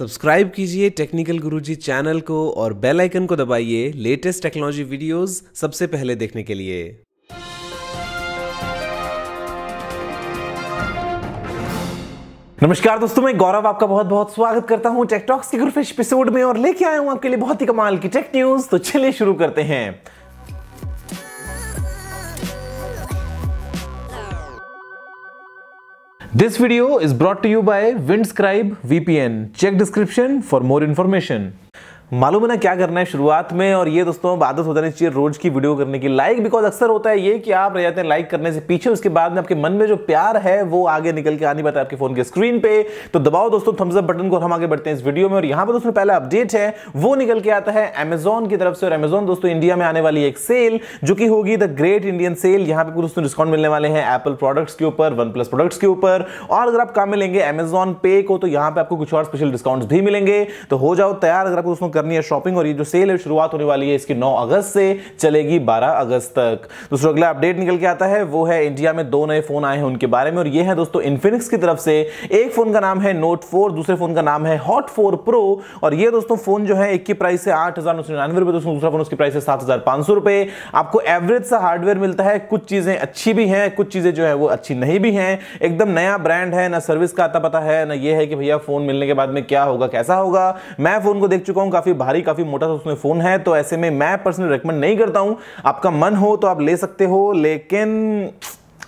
Subscribe कीजिए technical गुरुजी channel को और बेल आइकन को दबाइए लेटेस्ट टेक्नोलॉजी वीडियोस सबसे पहले देखने के लिए नमस्कार दोस्तों मैं गौरव आपका बहुत बहुत स्वागत करता हूं टेकटॉक्स के ग्रुप एपिसोड में और लेके आया हूं आपके लिए बहुत ही कमाल की टेक न्यूज तो चलिए शुरू करते हैं This video is brought to you by Windscribe VPN. Check description for more information. मालूम है ना क्या करना है शुरुआत में और ये दोस्तों आदत हो जानी चाहिए रोज की वीडियो करने की लाइक बिकॉज अक्सर होता है ये कि आप रह जाते हैं लाइक करने से पीछे उसके बाद में आपके मन में जो प्यार है वो आगे निकल के आनी पाता है आपके फोन के स्क्रीन पे तो दबाओ दोस्तों थम्स अप बटन को हम आगे बढ़ते हैं इस वीडियो में और यहाँ पर दोस्तों पहला अपडेट है वो निकल के आता है अमेजोन की तरफ से और अमेजोन दोस्तों इंडिया में आने वाली एक सेल जो कि होगी द ग्रेट इंडियन सेल यहाँ पे दोस्तों डिस्काउंट मिलने वाले हैं एप्पल प्रोडक्ट्स के ऊपर वन प्लस प्रोडक्ट्स के ऊपर और अगर आप काम में लेंगे अमेजोन पे को तो यहाँ पे आपको कुछ और स्पेशल डिस्काउंट भी मिलेंगे तो हो जाओ तैयार अगर आपको दोस्तों करनी है शॉपिंग और ये जो सेल है शुरुआत होने वाली है इसकी 9 अगस्त से चलेगी 12 अगस्त तक दोस्तों अगला अपडेट निकल के आता है वो है इंडिया में दो नए फोन आए हैं उनके बारे में और ये है दोस्तों इन्फिनिक्स की तरफ से एक फोन का नाम है नोट फोर दूसरे फोन का नाम है हॉट फोर प्रो और ये दोस्तों फोन जो है एक की प्राइस है आठ हजार नौ सौ निन्यानवे रुपए दोस्तों दूसरा फोन उसकी प्राइस है सात हजार पांच सौ रुपए आपको एवरेज सा हार्डवेयर मिलता है कुछ चीजें अच्छी भी हैं कुछ चीजें जो है वो अच्छी नहीं भी हैं एकदम नया ब्रांड है ना सर्विस का आता पता है ना ये है कि भैया फोन मिलने के बाद में क्या होगा कैसा होगा मैं फोन को देख चुका हूँ काफी काफ़ी भारी काफ़ी मोटा सा उसमें फ़ोन है तो ऐसे में मैं पर्सनली रिकमेंड नहीं करता हूं आपका मन हो तो आप ले सकते हो लेकिन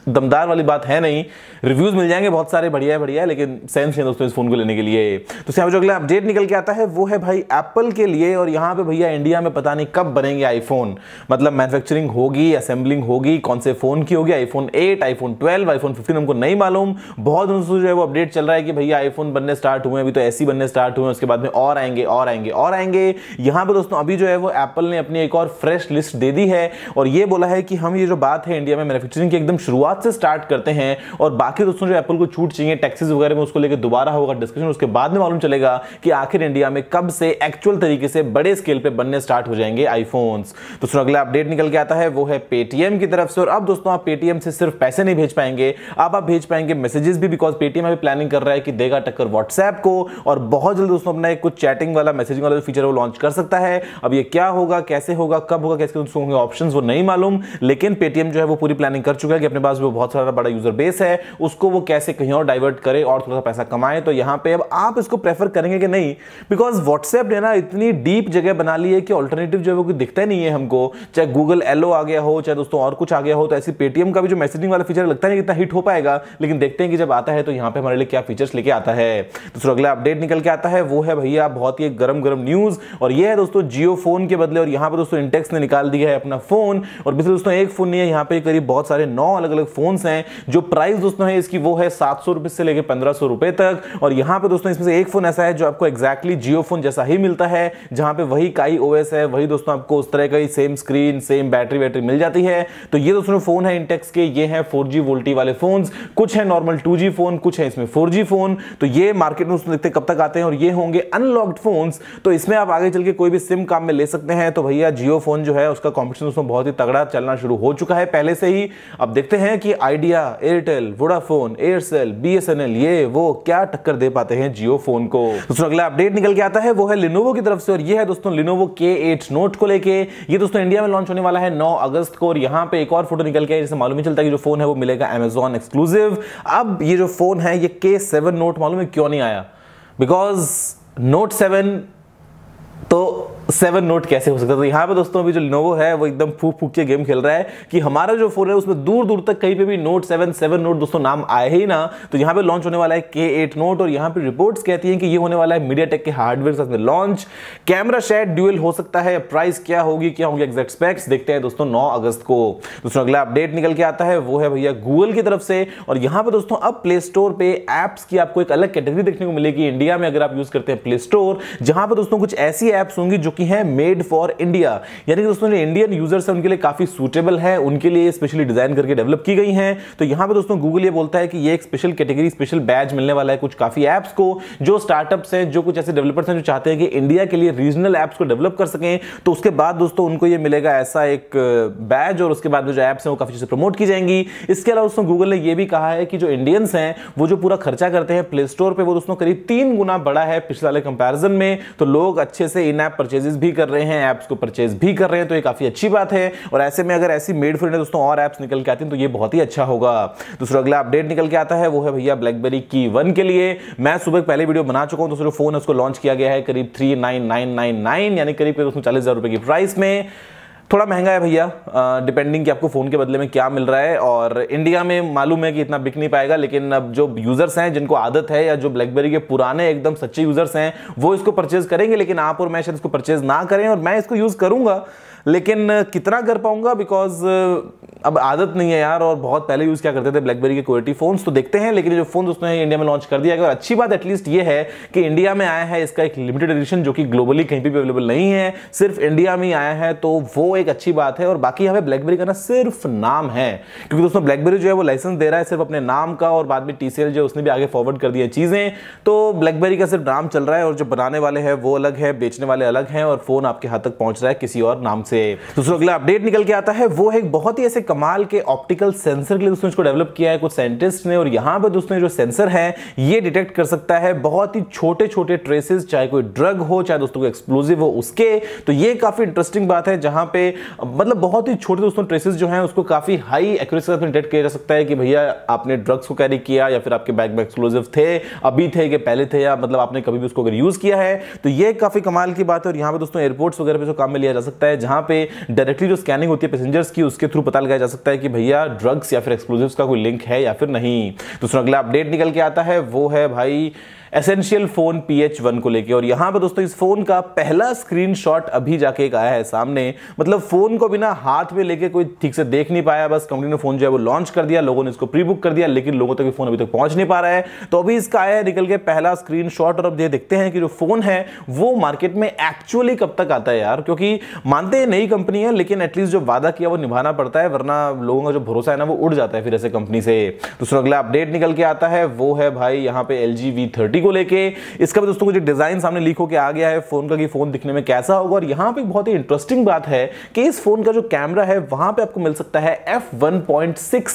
दमदार वाली बात है नहीं रिव्यूज़ मिल जाएंगे बहुत सारे बढ़िया है बढ़िया है लेकिन सेंस नहीं दोस्तों इस फ़ोन को लेने के लिए तो सब जो अगला अपडेट निकल के आता है वो है भाई एप्पल के लिए और यहाँ पे भैया इंडिया में पता नहीं कब बनेंगे आईफोन मतलब मैन्युफैक्चरिंग होगी असेंबलिंग होगी कौन से फ़ोन की होगी iPhone phone iPhone I iPhone fifteen हमको नहीं मालूम बहुत दिनों से जो है वो अपडेट चल रहा है कि भैया आईफोन बनने स्टार्ट हुए अभी तो ऐसी बनने स्टार्ट हुए उसके बाद में और आएंगे और आएंगे और आएंगे यहाँ पर दोस्तों अभी जो है वो एप्पल ने अपनी एक और फ्रेश लिस्ट दे दी है और ये बोला है कि हम ये जो बात है इंडिया में मैनुफैक्चरिंग की एकदम शुरुआत शुरुआत से स्टार्ट करते हैं और बाकी दोस्तों जो एप्पल को छूट चाहिए टैक्सेस वगैरह में उसको लेकर दोबारा होगा डिस्कशन उसके बाद में मालूम चलेगा कि आखिर इंडिया में कब से एक्चुअल तरीके से बड़े स्केल पर बनने स्टार्ट हो जाएंगे आईफोन्स दोस्तों अगला अपडेट निकल के आता है वो है पेटीएम की तरफ से और अब दोस्तों आप पेटीएम से सिर्फ पैसे नहीं भेज पाएंगे अब आप भेज पाएंगे मैसेजेस भी बिकॉज पेटीएम अभी प्लानिंग कर रहा है कि देगा टक्कर व्हाट्सएप को और बहुत जल्द दोस्तों अपना एक कुछ चैटिंग वाला मैसेजिंग वाला फीचर वो लॉन्च कर सकता है अब ये क्या होगा कैसे होगा कब होगा कैसे होंगे ऑप्शन वो नहीं मालूम लेकिन पेटीएम जो है वो पूरी प्लानिंग कर चुका है कि अपने पास वो बहुत सारा बड़ा यूजर बेस है उसको वो कैसे कहीं और डाइवर्ट करे और थोड़ा सा पैसा कमाए तो यहाँ पे अब आप इसको प्रेफर करेंगे कि नहीं बिकॉज व्हाट्सएप ने ना इतनी डीप जगह बना ली है कि ऑल्टरनेटिव जो है वो दिखता नहीं है हमको चाहे गूगल एलो आ गया हो चाहे दोस्तों और कुछ आ गया हो तो ऐसी पेटीएम का भी जो मैसेजिंग वाला फीचर लगता है कितना हिट हो पाएगा लेकिन देखते हैं कि जब आता है तो यहाँ पे हमारे लिए क्या फीचर्स लेके आता है दोस्तों अगला अपडेट निकल के आता है वो है भैया बहुत ही गर्म गर्म न्यूज और ये है दोस्तों जियो फोन के बदले और यहाँ पर दोस्तों इंटेक्स ने निकाल दिया है अपना फोन और वैसे दोस्तों एक फोन नहीं है यहाँ पे करीब बहुत सारे नौ अलग अलग फोन है जो प्राइस दोस्तों है इसकी वो है सात सौ से लेकर पंद्रह सौ तक और यहां पर दोस्तों इसमें से एक फ़ोन ऐसा है जो आपको एक्जैक्टली जियो फ़ोन जैसा ही मिलता है जहां पर वही काई ओ है वही दोस्तों आपको उस तरह का ही सेम स्क्रीन सेम बैटरी वैटरी मिल जाती है तो ये दोस्तों फ़ोन है इंटेक्स के ये है फोर वोल्टी वाले फ़ोन कुछ है नॉर्मल टू फ़ोन कुछ है इसमें फोर फ़ोन तो ये मार्केट में देखते कब तक आते हैं और ये होंगे अनलॉक्ड फोन तो इसमें आप आगे चल के कोई भी सिम काम में ले सकते हैं तो भैया जियो फ़ोन जो है उसका कॉम्पिटिशन उसमें बहुत ही तगड़ा चलना शुरू हो चुका है पहले से ही अब देखते हैं कि Idea Airtel Vodafone Aircel BSNL ये वो क्या टक्कर दे पाते हैं जियो फोन को दोस्तों अगला अपडेट निकल के आता है वो है लिनोवो की तरफ से और ये है दोस्तों लिनोवो के एट नोट को लेके ये दोस्तों इंडिया में लॉन्च होने वाला है नौ अगस्त को और यहाँ पे एक और फोटो निकल के जिससे मालूम ही चलता है कि जो फोन है वो मिलेगा एमेजॉन एक्सक्लूसिव अब ये जो फोन है ये के सेवन नोट मालूम है क्यों नहीं आया बिकॉज नोट सेवन तो सेवन नोट कैसे हो सकता है तो यहाँ पे दोस्तों अभी जो लिनोवो है वो एकदम फूक फूक के गेम खेल रहा है कि हमारा जो फोन है उसमें दूर दूर तक कहीं पे भी नोट सेवन सेवन नोट दोस्तों नाम आए ही ना तो यहाँ पे लॉन्च होने वाला है के एट नोट और यहाँ पे रिपोर्ट्स कहती हैं कि ये होने वाला है मीडिया टेक के हार्डवेयर साथ में लॉन्च कैमरा शेड ड्यूएल हो सकता है प्राइस क्या होगी क्या होंगे एग्जैक्ट स्पेक्स देखते हैं दोस्तों नौ अगस्त को दोस्तों अगला अपडेट निकल के आता है वो है भैया गूगल की तरफ से और यहाँ पे दोस्तों अब प्ले स्टोर पे एप्स की आपको एक अलग कैटेगरी देखने को मिलेगी इंडिया में अगर आप यूज करते हैं प्ले स्टोर जहां पर दोस्तों कुछ ऐसी एप्स होंगी जो कि की है मेड फॉर इंडिया यानी कि दोस्तों इंडियन यूजर्स हैं उनके लिए काफी सूटेबल है उनके लिए स्पेशली डिजाइन करके डेवलप की गई हैं तो यहां पे दोस्तों गूगल ये बोलता है कि ये एक स्पेशल कैटेगरी स्पेशल बैच मिलने वाला है कुछ काफी एप्स को जो स्टार्टअप्स हैं जो कुछ ऐसे डेवलपर्स हैं जो चाहते हैं कि इंडिया के लिए रीजनल एप्स को डेवलप कर सकें तो उसके बाद दोस्तों उनको ये मिलेगा ऐसा एक बैच और उसके बाद जो एप्स हैं वो काफी प्रमोट की जाएंगी इसके अलावा दोस्तों गूगल ने यह भी कहा है कि जो इंडियंस हैं वो जो पूरा खर्चा करते हैं प्ले स्टोर पर वो दोस्तों करीब तीन गुना बड़ा है पिछले वाले कंपेरिजन में तो लोग अच्छे से इन ऐप परचेज परचेजेस भी कर रहे हैं ऐप्स को परचेज भी कर रहे हैं तो ये काफ़ी अच्छी बात है और ऐसे में अगर ऐसी मेड फ्रेंड दोस्तों और ऐप्स निकल के आती हैं तो ये बहुत ही अच्छा होगा दूसरा अगला अपडेट निकल के आता है वो है भैया ब्लैकबेरी की वन के लिए मैं सुबह पहले वीडियो बना चुका हूँ दूसरे फोन उसको लॉन्च किया गया है करीब थ्री यानी करीब करीब उसमें चालीस हज़ार रुपये की प्राइस में थोड़ा महंगा है भैया डिपेंडिंग कि आपको फ़ोन के बदले में क्या मिल रहा है और इंडिया में मालूम है कि इतना बिक नहीं पाएगा लेकिन अब जो यूज़र्स हैं जिनको आदत है या जो ब्लैकबेरी के पुराने एकदम सच्चे यूज़र्स हैं वो इसको परचेज़ करेंगे लेकिन आप और मैं शायद इसको परचेज़ ना करें और मैं इसको यूज़ करूँगा लेकिन कितना कर पाऊँगा बिकॉज अब आदत नहीं है यार और बहुत पहले यूज़ क्या करते थे ब्लैकबेरी के क्वालिटी फ़ोन्स तो देखते हैं लेकिन जो फ़ोन उसने इंडिया में लॉन्च कर दिया और अच्छी बात एटलीस्ट ये है कि इंडिया में आया है इसका एक लिमिटेड एडिशन जो कि ग्लोबली कहीं भी अवेलेबल नहीं है सिर्फ इंडिया में आया है तो वो एक अच्छी बात है और बाकी हमें ब्लैकबेरी का ना सिर्फ नाम है क्योंकि दोस्तों ब्लैकबेरी जो है वो लाइसेंस दे रहा है सिर्फ अपने नाम का और बाद में टी जो है उसने भी आगे फॉरवर्ड कर दिया चीज़ें तो ब्लैकबेरी का सिर्फ नाम चल रहा है और जो बनाने वाले हैं वो अलग है बेचने वाले अलग हैं और फ़ोन आपके हाथ तक पहुंच रहा है किसी और नाम से दोस्तों अगला अपडेट निकल के आता है वो एक बहुत ही ऐसे कमाल के ऑप्टिकल सेंसर के लिए दोस्तों इसको डेवलप किया है कुछ साइंटिस्ट ने और यहां पर दोस्तों जो सेंसर है ये डिटेक्ट कर सकता है बहुत ही छोटे छोटे ट्रेसेस चाहे कोई ड्रग हो चाहे दोस्तों कोई एक्सप्लोजिव हो उसके तो ये काफ़ी इंटरेस्टिंग बात है जहां पे मतलब बहुत ही छोटे दोस्तों ट्रेसेस जो है उसको काफ़ी हाई एक्यूरेसी के साथ डिटेक्ट किया जा सकता है कि भैया आपने ड्रग्स को कैरी किया या फिर आपके बैग में एक्सप्लोजिव थे अभी थे कि पहले थे या मतलब आपने कभी भी उसको अगर यूज़ किया है तो ये काफ़ी कमाल की बात है और यहाँ पर दोस्तों एयरपोर्ट्स वगैरह पर काम में लिया जा सकता है जहां पे डायरेक्टली जो स्कैनिंग होती है पैसेंजर्स की उसके थ्रू पता लगाया जा सकता है कि भैया ड्रग्स या फिर एक्सप्लोजिव का कोई लिंक है या फिर नहीं दूसरा अगला अपडेट निकल के आता है वो है भाई Essential phone P H one को लेकर और यहां पर दोस्तों इस फोन का पहला स्क्रीनशॉट अभी जाके एक आया है सामने मतलब फोन को बिना हाथ में लेके कोई ठीक से देख नहीं पाया बस कंपनी ने फोन जो है वो लॉन्च कर दिया लोगों ने इसको प्री बुक कर दिया लेकिन लोगों तक तो फोन अभी तक तो पहुंच नहीं पा रहा है तो अभी इसका आया है निकल के पहला स्क्रीन और अब ये देखते हैं कि जो फोन है वो मार्केट में एक्चुअली कब तक आता है यार क्योंकि मानते हैं नई कंपनी है लेकिन एटलीस्ट जो वादा किया वो निभाना पड़ता है वरना लोगों का जो भरोसा है ना वो उड़ जाता है फिर ऐसे कंपनी से दूसरा अगला अपडेट निकल के आता है वो है भाई यहाँ पे एल जी वी थर्टी को लेके इसका भी दोस्तों मुझे डिज़ाइन सामने लीक होकर आ गया है फ़ोन का कि फ़ोन दिखने में कैसा होगा और यहाँ पे बहुत ही इंटरेस्टिंग बात है कि इस फ़ोन का जो कैमरा है वहां पे आपको मिल सकता है एफ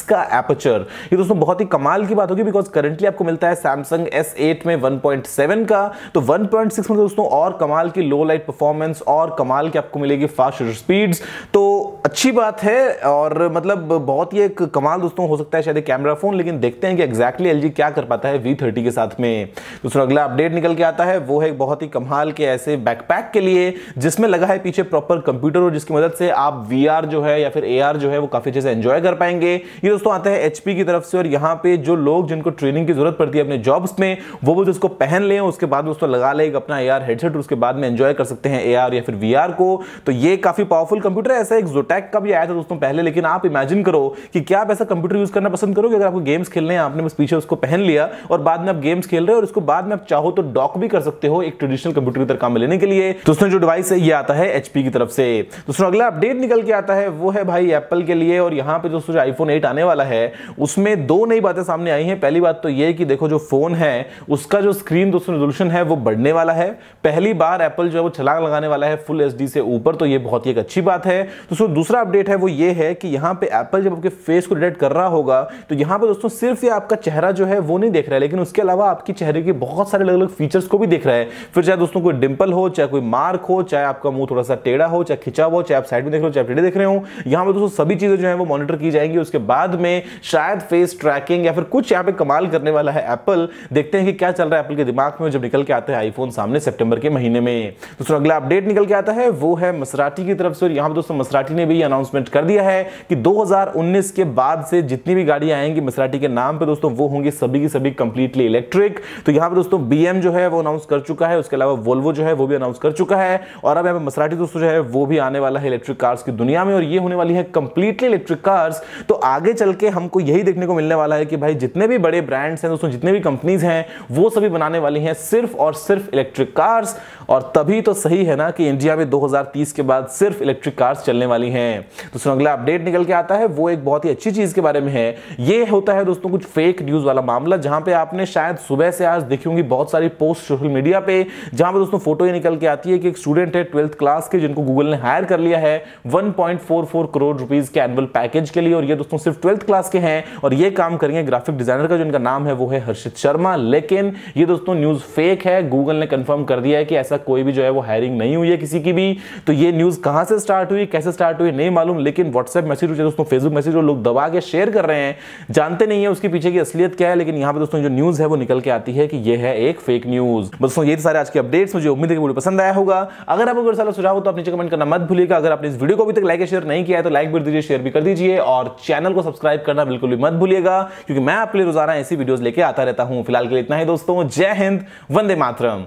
का एपचर ये दोस्तों बहुत ही कमाल की बात होगी बिकॉज करेंटली आपको मिलता है सैमसंग एस में वन का तो वन में दोस्तों और कमाल की लो लाइट परफॉर्मेंस और कमाल की आपको मिलेगी फास्ट स्पीड तो अच्छी बात है और मतलब बहुत ही एक कमाल दोस्तों हो सकता है शायद कैमरा फ़ोन लेकिन देखते हैं कि एग्जैक्टली एल क्या कर पाता है वी थर्टी के साथ में दोस्तों अगला अपडेट निकल के आता है वो है बहुत ही कमाल के ऐसे बैकपैक के लिए जिसमें लगा है पीछे प्रॉपर कंप्यूटर और जिसकी मदद से आप वी जो है या फिर ए जो है वो काफ़ी अच्छे से एंजॉय कर पाएंगे ये दोस्तों आता है एच की तरफ से और यहाँ पे जो लोग जिनको ट्रेनिंग की जरूरत पड़ती है अपने जॉब्स में वो बोलते तो उसको पहन ले उसके बाद दोस्तों लगा ले अपना ए हेडसेट उसके बाद में एंजॉय कर सकते हैं ए या फिर वी को तो ये काफ़ी पावरफुल कंप्यूटर है ऐसा एक जोटा टैग का भी आया था दोस्तों पहले लेकिन आप इमेजिन करो कि क्या आप ऐसा कंप्यूटर यूज करना पसंद करोगे अगर आपको गेम्स खेलने हैं आपने बस पीछे उसको पहन लिया और बाद में आप गेम्स खेल रहे हो और इसको बाद में आप चाहो तो डॉक भी कर सकते हो एक ट्रेडिशनल कंप्यूटर की तरह काम में लेने के लिए दोस्तों जो डिवाइस है ये आता है एचपी की तरफ से दोस्तों अगला अपडेट निकल के आता है वो है भाई एप्पल के लिए और यहाँ पे दोस्तों जो आईफोन एट आने वाला है उसमें दो नई बातें सामने आई है पहली बात तो ये कि देखो जो फोन है उसका जो स्क्रीन दोस्तों रेजोल्यूशन है वो बढ़ने वाला है पहली बार एप्पल जो है वो छलांग लगाने वाला है फुल एच से ऊपर तो ये बहुत ही एक अच्छी बात है दोस्तों दूसरा अपडेट है वो ये है कि यहाँ पे एप्पल जब आपके फेस को डिटेक्ट कर रहा होगा तो यहाँ पे दोस्तों सिर्फ ये आपका चेहरा जो है वो नहीं देख रहा है लेकिन उसके अलावा आपके चेहरे के बहुत सारे अलग अलग फीचर्स को भी देख रहा है फिर चाहे दोस्तों कोई डिम्पल हो चाहे कोई मार्क हो चाहे आपका मुंह थोड़ा सा टेढ़ा हो चाहे खिंचा हो चाहे आप साइड में देख रहे हो चाहे टेढ़े देख रहे हो यहाँ पर दोस्तों सभी चीज़ें जो है वो मॉनिटर की जाएंगी उसके बाद में शायद फेस ट्रैकिंग या फिर कुछ यहाँ पे कमाल करने वाला है एप्पल देखते हैं कि क्या चल रहा है एप्पल के दिमाग में जब निकल के आते हैं आईफोन सामने सेप्टेम्बर के महीने में दोस्तों अगला अपडेट निकल के आता है वो है मसराठी की तरफ से और यहाँ पर दोस्तों मसराटी ने भी अनाउंसमेंट कर दिया है कि 2019 के बाद से जितनी भी गाड़ियां आएंगी मिसराटी के नाम पे दोस्तों वो होंगी सभी की सभी कंप्लीटली इलेक्ट्रिक तो यहां पे दोस्तों बीएम जो है वो अनाउंस कर चुका है उसके अलावा वोल्वो जो है वो भी अनाउंस कर चुका है और अब यहां पर मसराटी दोस्तों जो है वो भी आने वाला है इलेक्ट्रिक कार्स की दुनिया में और ये होने वाली है कंप्लीटली इलेक्ट्रिक कार्स तो आगे चल के हमको यही देखने को मिलने वाला है कि भाई जितने भी बड़े ब्रांड्स हैं दोस्तों जितने भी कंपनीज हैं वो सभी बनाने वाली हैं सिर्फ और सिर्फ इलेक्ट्रिक कार्स और तभी तो सही है ना कि इंडिया में 2030 के बाद सिर्फ इलेक्ट्रिक कार्स चलने वाली हैं हैं दोस्तों अगला अपडेट निकल के आता है वो एक बहुत ही अच्छी चीज के बारे में है ये होता है दोस्तों कुछ फेक न्यूज वाला मामला जहां पे आपने शायद सुबह से आज देखी होंगी बहुत सारी पोस्ट सोशल मीडिया पे जहां पे दोस्तों फोटो ये निकल के आती है कि एक स्टूडेंट है ट्वेल्थ क्लास के जिनको गूगल ने हायर कर लिया है वन करोड़ रुपीज के एनुअल पैकेज के लिए और ये दोस्तों सिर्फ ट्वेल्थ क्लास के हैं और ये काम करेंगे ग्राफिक डिजाइनर का जिनका नाम है वो है हर्षित शर्मा लेकिन ये दोस्तों न्यूज फेक है गूगल ने कंफर्म कर दिया है कि ऐसा कोई भी जो है वो हायरिंग नहीं हुई है किसी की भी तो ये न्यूज कहां से स्टार्ट हुई कैसे स्टार्ट हुई हुए नहीं मालूम लेकिन व्हाट्सएप मैसेज जो दोस्तों फेसबुक मैसेज जो लोग दबा के शेयर कर रहे हैं जानते नहीं है उसके पीछे की असलियत क्या है लेकिन यहाँ पे दोस्तों जो न्यूज़ है वो निकल के आती है कि ये है एक फेक न्यूज़ दोस्तों ये सारे आज के अपडेट्स मुझे उम्मीद है मुझे पसंद आया होगा अगर आपको सारा सुझाव हो तो आप नीचे कमेंट करना मत भूलिएगा अगर आपने इस वीडियो को अभी तक लाइक शेयर नहीं किया है तो लाइक भी दीजिए शेयर भी कर दीजिए और चैनल को सब्सक्राइब करना बिल्कुल भी मत भूलिएगा क्योंकि मैं आपके लिए रोजाना ऐसी वीडियोज लेके आता रहता हूँ फिलहाल के लिए इतना ही दोस्तों जय हिंद वंदे मातरम